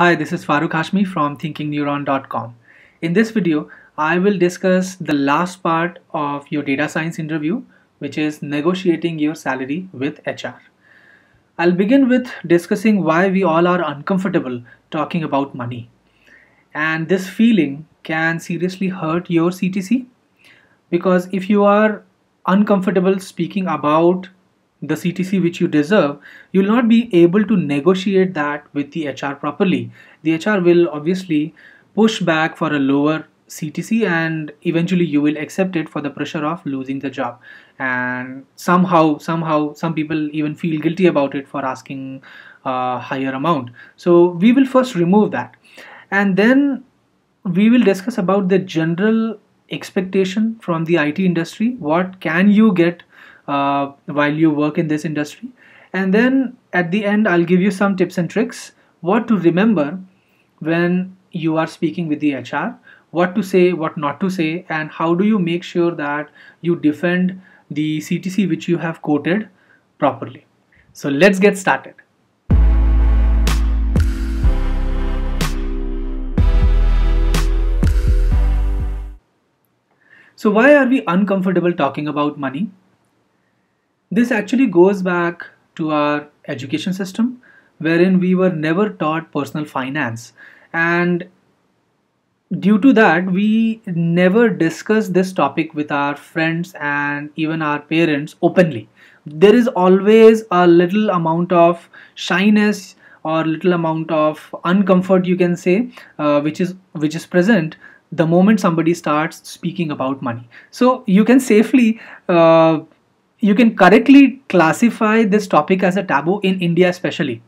Hi, this is Farooq Hashmi from thinkingneuron.com. In this video, I will discuss the last part of your data science interview, which is negotiating your salary with HR. I'll begin with discussing why we all are uncomfortable talking about money. And this feeling can seriously hurt your CTC because if you are uncomfortable speaking about the CTC which you deserve, you'll not be able to negotiate that with the HR properly. The HR will obviously push back for a lower CTC and eventually you will accept it for the pressure of losing the job and somehow somehow some people even feel guilty about it for asking a higher amount so we will first remove that and then we will discuss about the general expectation from the IT industry what can you get uh, while you work in this industry and then at the end i'll give you some tips and tricks what to remember when you are speaking with the hr what to say what not to say and how do you make sure that you defend the ctc which you have quoted properly so let's get started so why are we uncomfortable talking about money this actually goes back to our education system wherein we were never taught personal finance and due to that we never discuss this topic with our friends and even our parents openly there is always a little amount of shyness or little amount of uncomfort you can say uh, which is which is present the moment somebody starts speaking about money so you can safely uh, you can correctly classify this topic as a taboo in India especially.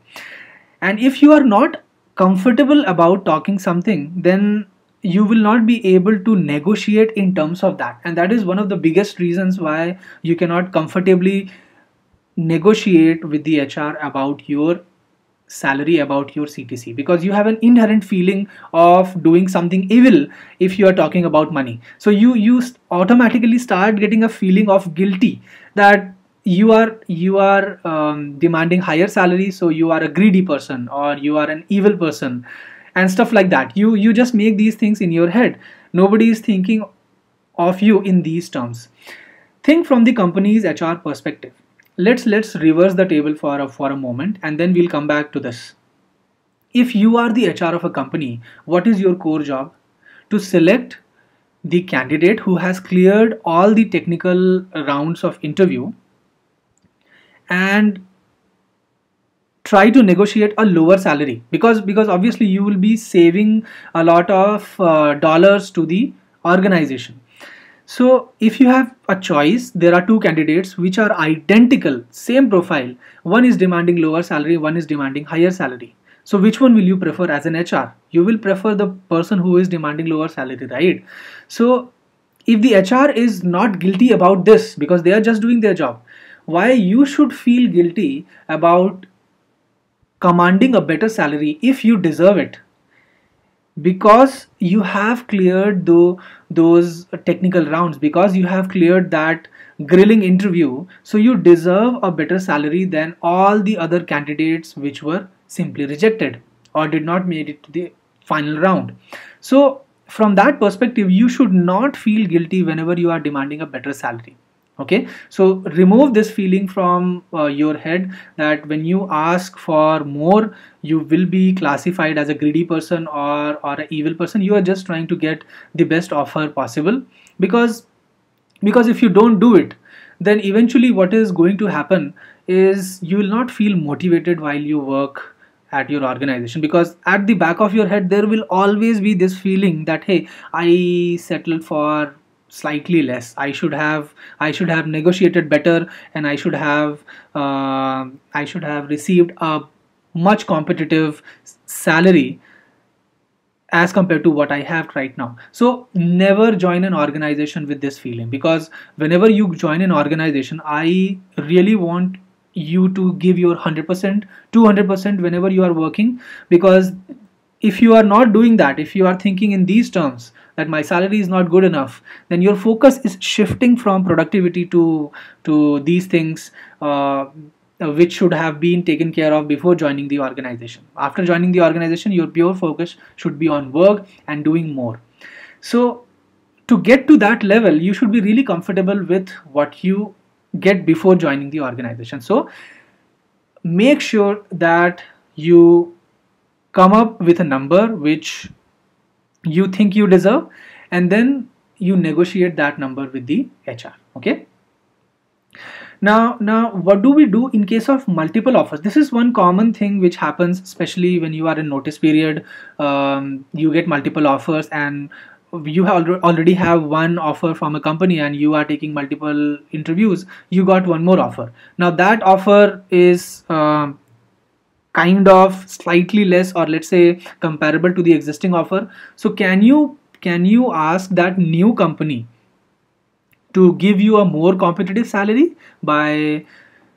And if you are not comfortable about talking something, then you will not be able to negotiate in terms of that. And that is one of the biggest reasons why you cannot comfortably negotiate with the HR about your salary about your CTC because you have an inherent feeling of doing something evil if you are talking about money. So you you automatically start getting a feeling of guilty that you are you are um, demanding higher salary, so you are a greedy person or you are an evil person and stuff like that. You you just make these things in your head. Nobody is thinking of you in these terms. Think from the company's HR perspective let's let's reverse the table for a, for a moment and then we'll come back to this if you are the hr of a company what is your core job to select the candidate who has cleared all the technical rounds of interview and try to negotiate a lower salary because because obviously you will be saving a lot of uh, dollars to the organization so if you have a choice, there are two candidates which are identical, same profile. One is demanding lower salary, one is demanding higher salary. So which one will you prefer as an HR? You will prefer the person who is demanding lower salary, right? So if the HR is not guilty about this because they are just doing their job, why you should feel guilty about commanding a better salary if you deserve it? because you have cleared the, those technical rounds because you have cleared that grilling interview so you deserve a better salary than all the other candidates which were simply rejected or did not make it to the final round so from that perspective you should not feel guilty whenever you are demanding a better salary okay so remove this feeling from uh, your head that when you ask for more you will be classified as a greedy person or or an evil person you are just trying to get the best offer possible because because if you don't do it then eventually what is going to happen is you will not feel motivated while you work at your organization because at the back of your head there will always be this feeling that hey i settled for slightly less i should have i should have negotiated better and i should have uh, i should have received a much competitive salary as compared to what i have right now so never join an organization with this feeling because whenever you join an organization i really want you to give your 100% 200% whenever you are working because if you are not doing that if you are thinking in these terms that my salary is not good enough then your focus is shifting from productivity to to these things uh, which should have been taken care of before joining the organization after joining the organization your pure focus should be on work and doing more so to get to that level you should be really comfortable with what you get before joining the organization so make sure that you come up with a number which you think you deserve and then you negotiate that number with the HR okay now now what do we do in case of multiple offers this is one common thing which happens especially when you are in notice period um, you get multiple offers and you have already have one offer from a company and you are taking multiple interviews you got one more offer now that offer is uh, kind of slightly less or let's say comparable to the existing offer so can you can you ask that new company to give you a more competitive salary by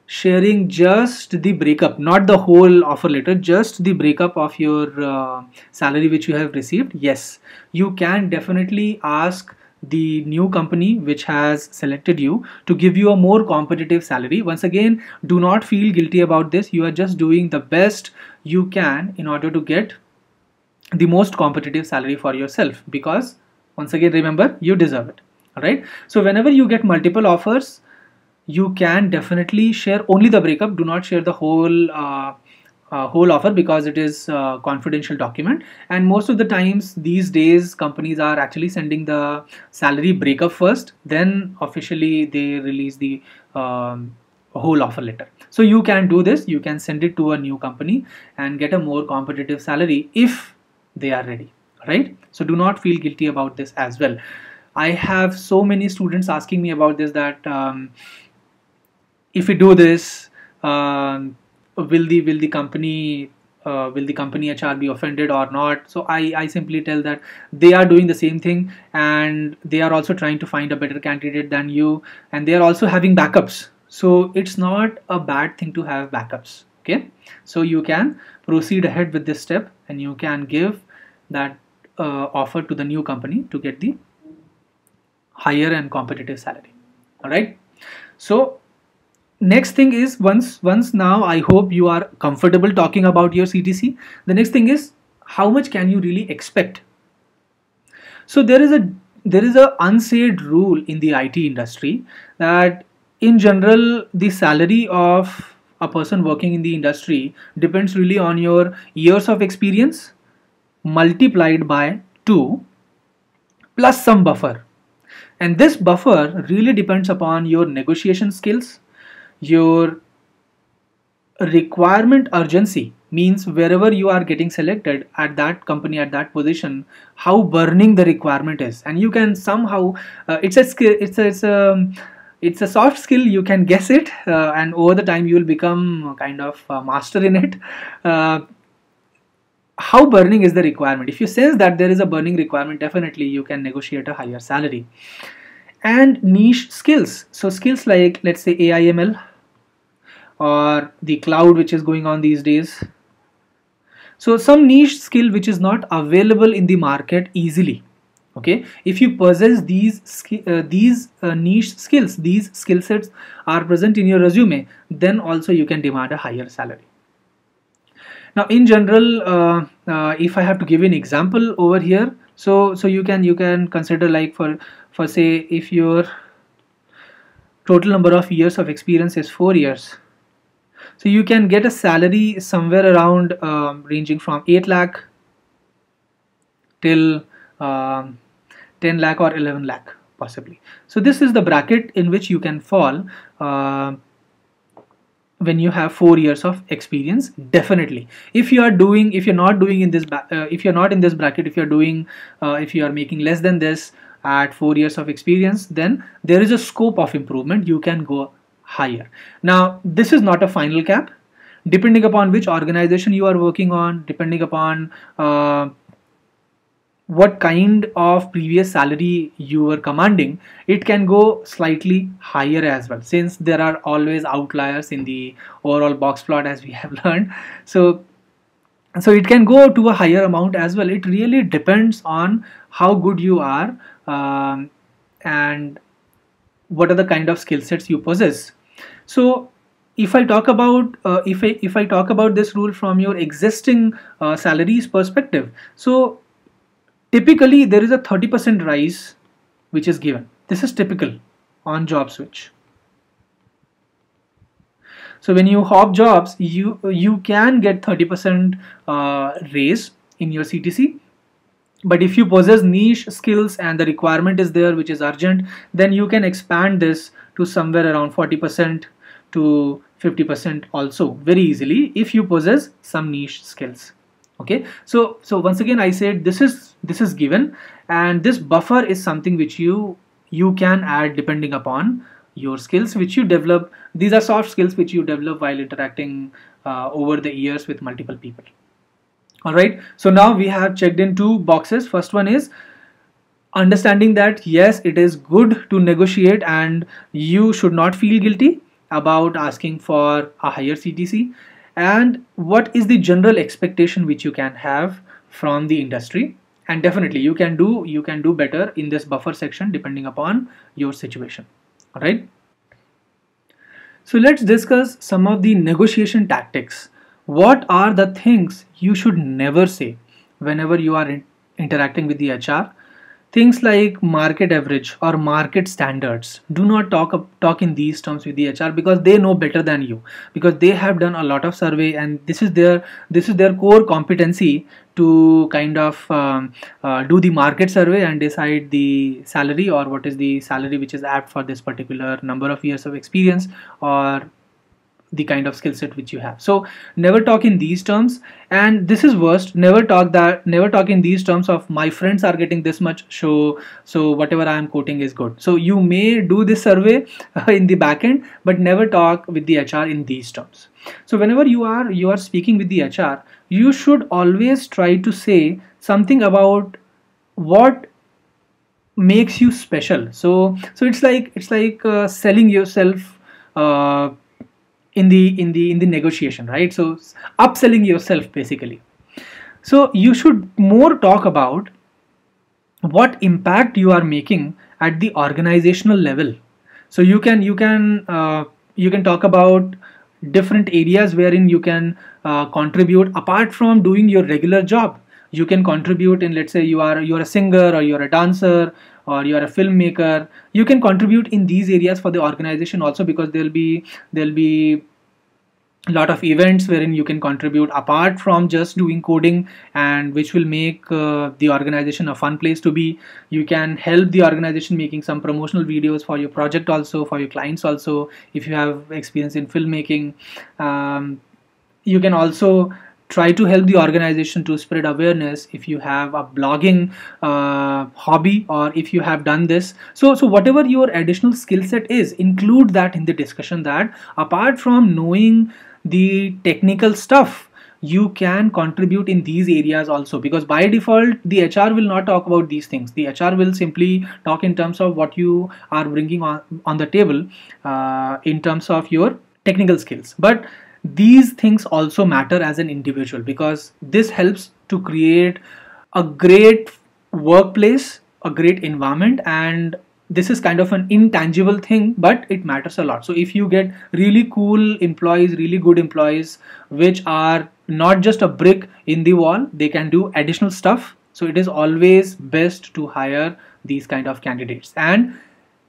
sharing just the breakup not the whole offer letter just the breakup of your uh, salary which you have received yes you can definitely ask the new company which has selected you to give you a more competitive salary. Once again, do not feel guilty about this. You are just doing the best you can in order to get the most competitive salary for yourself because once again remember you deserve it all right so whenever you get multiple offers you can definitely share only the breakup do not share the whole uh, uh, whole offer because it is a uh, confidential document and most of the times these days companies are actually sending the salary breakup first then officially they release the um, whole offer letter so you can do this you can send it to a new company and get a more competitive salary if they are ready right so do not feel guilty about this as well i have so many students asking me about this that um, if we do this um, will the will the company uh, will the company HR be offended or not? So I, I simply tell that they are doing the same thing and they are also trying to find a better candidate than you and they are also having backups. So it's not a bad thing to have backups. Okay, so you can proceed ahead with this step and you can give that uh, offer to the new company to get the higher and competitive salary. All right, so next thing is once once now i hope you are comfortable talking about your ctc the next thing is how much can you really expect so there is a there is a unsaid rule in the it industry that in general the salary of a person working in the industry depends really on your years of experience multiplied by 2 plus some buffer and this buffer really depends upon your negotiation skills your requirement urgency means wherever you are getting selected at that company at that position how burning the requirement is and you can somehow uh, it's a skill it's a, it's a it's a soft skill you can guess it uh, and over the time you will become kind of master in it uh, how burning is the requirement if you sense that there is a burning requirement definitely you can negotiate a higher salary and niche skills. So skills like let's say AIML or the cloud which is going on these days. So some niche skill which is not available in the market easily. Okay, if you possess these uh, these uh, niche skills, these skill sets are present in your resume, then also you can demand a higher salary. Now, in general, uh, uh if I have to give an example over here, so so you can you can consider like for for say if your total number of years of experience is four years so you can get a salary somewhere around um, ranging from 8 lakh till um, 10 lakh or 11 lakh possibly so this is the bracket in which you can fall uh, when you have four years of experience definitely if you are doing if you're not doing in this uh, if you're not in this bracket if you're doing uh, if you are making less than this at four years of experience then there is a scope of improvement you can go higher now this is not a final cap depending upon which organization you are working on depending upon uh, what kind of previous salary you were commanding it can go slightly higher as well since there are always outliers in the overall box plot as we have learned so so it can go to a higher amount as well it really depends on how good you are um, and what are the kind of skill sets you possess so if I talk about uh, if I if I talk about this rule from your existing uh, salaries perspective, so typically there is a 30% rise which is given. This is typical on job switch. So when you hop jobs, you you can get 30% uh, raise in your CTC, but if you possess niche skills and the requirement is there which is urgent then you can expand this to somewhere around 40% to 50% also very easily if you possess some niche skills okay so so once again I said this is this is given and this buffer is something which you you can add depending upon your skills which you develop these are soft skills which you develop while interacting uh, over the years with multiple people Alright, so now we have checked in two boxes. First one is understanding that yes, it is good to negotiate and you should not feel guilty about asking for a higher CTC and what is the general expectation which you can have from the industry and definitely you can do you can do better in this buffer section depending upon your situation all right so let's discuss some of the negotiation tactics what are the things you should never say whenever you are in interacting with the HR? Things like market average or market standards. Do not talk talk in these terms with the HR because they know better than you because they have done a lot of survey and this is their this is their core competency to kind of um, uh, do the market survey and decide the salary or what is the salary which is apt for this particular number of years of experience or the kind of skill set which you have so never talk in these terms and this is worst never talk that never talk in these terms of my friends are getting this much so so whatever i am quoting is good so you may do this survey uh, in the backend but never talk with the hr in these terms so whenever you are you are speaking with the hr you should always try to say something about what makes you special so so it's like it's like uh, selling yourself uh, in the in the in the negotiation right so upselling yourself basically so you should more talk about what impact you are making at the organizational level so you can you can uh, you can talk about different areas wherein you can uh, contribute apart from doing your regular job you can contribute in let's say you are you're a singer or you're a dancer or you are a filmmaker you can contribute in these areas for the organization also because there'll be there'll be a lot of events wherein you can contribute apart from just doing coding and which will make uh, the organization a fun place to be you can help the organization making some promotional videos for your project also for your clients also if you have experience in filmmaking um, you can also try to help the organization to spread awareness if you have a blogging uh, hobby or if you have done this so so whatever your additional skill set is include that in the discussion that apart from knowing the technical stuff you can contribute in these areas also because by default the HR will not talk about these things the HR will simply talk in terms of what you are bringing on on the table uh, in terms of your technical skills but these things also matter as an individual because this helps to create a great workplace, a great environment, and this is kind of an intangible thing, but it matters a lot. So, if you get really cool employees, really good employees, which are not just a brick in the wall, they can do additional stuff. So, it is always best to hire these kind of candidates. And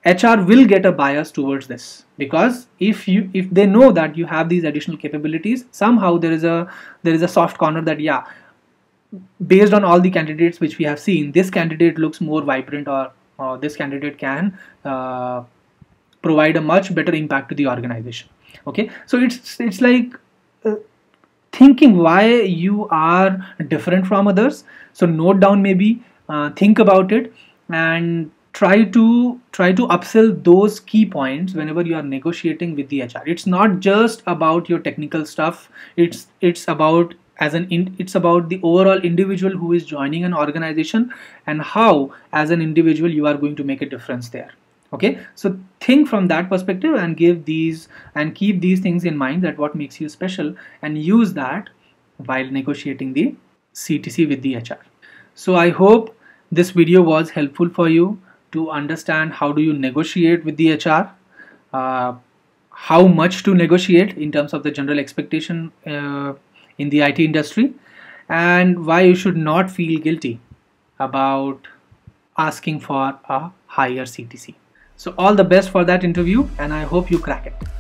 HR will get a bias towards this because if you if they know that you have these additional capabilities, somehow there is a there is a soft corner that yeah, based on all the candidates which we have seen, this candidate looks more vibrant or, or this candidate can uh, provide a much better impact to the organization. Okay, so it's it's like uh, thinking why you are different from others. So note down maybe uh, think about it and try to try to upsell those key points whenever you are negotiating with the hr it's not just about your technical stuff it's it's about as an in, it's about the overall individual who is joining an organization and how as an individual you are going to make a difference there okay so think from that perspective and give these and keep these things in mind that what makes you special and use that while negotiating the ctc with the hr so i hope this video was helpful for you to understand how do you negotiate with the HR, uh, how much to negotiate in terms of the general expectation uh, in the IT industry, and why you should not feel guilty about asking for a higher CTC. So all the best for that interview and I hope you crack it.